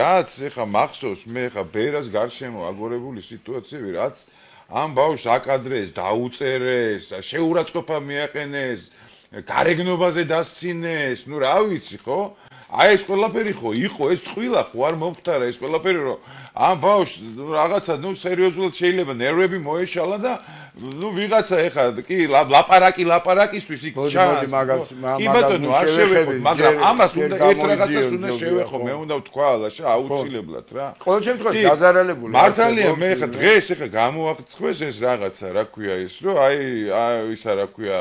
რაც ეხა მახსოვს მე ეხა ბერას გარშემო აგორებული სიტუაციები რაც ამ ბავშვს აკადრეს დაუწერეს შეურაცხყოფა მიაყენეს გარეგნობაზე დასცინეს, ну რა ვიცი ხო? აი ეს ყველაფერი ხო იყო, ეს თხილა ხო არ მომხდარა ეს ყველაფერი რომ ამ ბავშვს რაღაცა ну სერიოზულად შეიძლება ნერვები მოეშალა და ну ვიღაცა ეხა კი ლაპარაკი ლაპარაკისთვის იქ ჩააგდი მაგას მაგას ბატონო არ შევეხო მაგრამ ამას უნდა ერთ რაღაცას უნდა შევეხო მე უნდა ვთქვა ალაშა აუცილებლად რა ყოველ შემთხვევაში დაზარალებული მართალია მე ეხა დღეს ეხა გამოაღწევს ეს რაღაცა რა ქვია ის რომ აი ისა რა ქვია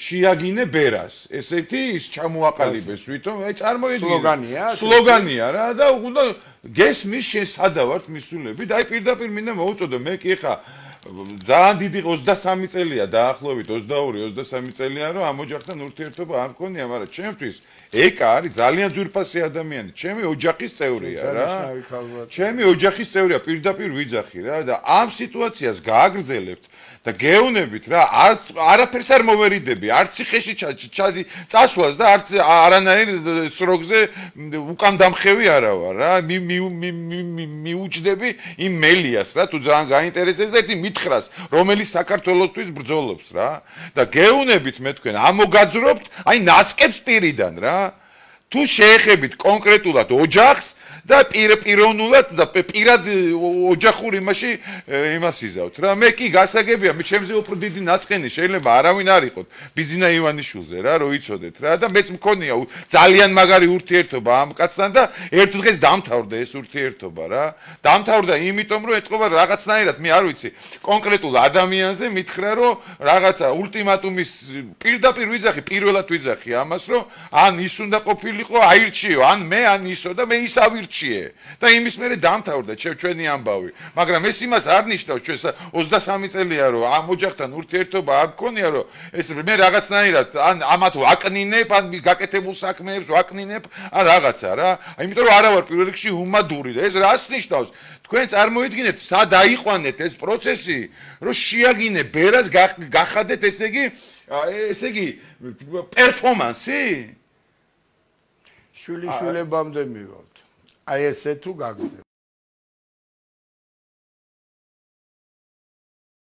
შიაგინე ბერას. ესეთი ის ჩამოაყალიბეს ვითომ, აი წარმოიდგინე. სლოგანია? სლოგანია რა და უნდა გესმის შე სადავართ მისულები და აი პირდაპირ მინდა მოუწოდო მე კი ხა ძალიან დიდი 23 წელია დაახლოებით 22 23 წელია რომ ამ ოჯახთან ურთიერთობა არ მქონია, მაგრამ ჩემთვის ეკა არის ძალიან ძვირფასი ადამიანი, ჩემი ოჯახის წევრია რა. ჩემი ოჯახის წევრია პირდაპირ ვიძახი რა და ამ სიტუაციას გააგრძელებთ და გეუნებით რა, არ არაფერს არ მოვერიდები, არც ხეში ჩადი წასვლას და არც არანაირ სროგზე უკან დამხევი არა ვარ რა. მიუჭდები იმ მელიას რა, თუ ძალიან გაინტერესებს და ერთი მითხრას, რომელიც საქართველოსთვის ბრძოლობს რა. და გეუნებით მე თქვენ ამოგაძრობთ, აი ناسკებს პირიდან რა. თუ შეეხებით კონკრეტულად ოჯახს და პიროვნულად და პირად ოჯახურ იმაში იმას იზავთ რა მე კი გასაგებია მე ჩემზე უფრო დიდი ნაცხენი შეიძლება არავინ არ იყოთ ბიძინა ივანიშვილზე რა როიცოდეთ რა და მეც მქონია ძალიან მაგარი ურთიერთობა ამ კაცთან და ერთ დღეს დამთავრდა ეს ურთიერთობა რა დამთავრდა იმიტომ რომ ეთქობა რაღაცნაირად მე არ ვიცი კონკრეტულ ადამიანზე მითხრა რომ რაღაცა ულტიმატუმის პირდაპირ ვიძახი პირველად ვიძახი ამას რომ ან ის უნდა ყოფილიყო შეგვიყო აირჩიო, ან მე ან ისო და მე ის ავირჩიე. და იმის მერე დამთავრდა ჩვენი ამბავი, მაგრამ ეს იმას არ ნიშნავს, ჩვენ 23 წელია რომ ამ ოჯახთან ურთიერთობა არ გქონია, რომ ეს მე რაღაცნაირად ან ამათ ვაკნინებ, ან გაკეთებულ საქმეებს ვაკნინებ, ან რაღაცა რა. აი, იმიტომ რომ არა ვარ პირველ რიგში უმადური და ეს რას ნიშნავს? თქვენ წარმოიდგინეთ, სად აიყვანეთ ეს პროცესი, რომ შეაგინე ბერას გახადეთ, ესე იგი, ესე იგი, პერფორმანსი? შვილიშვილებამდე მივავთ. აი ესე თუ გაგძე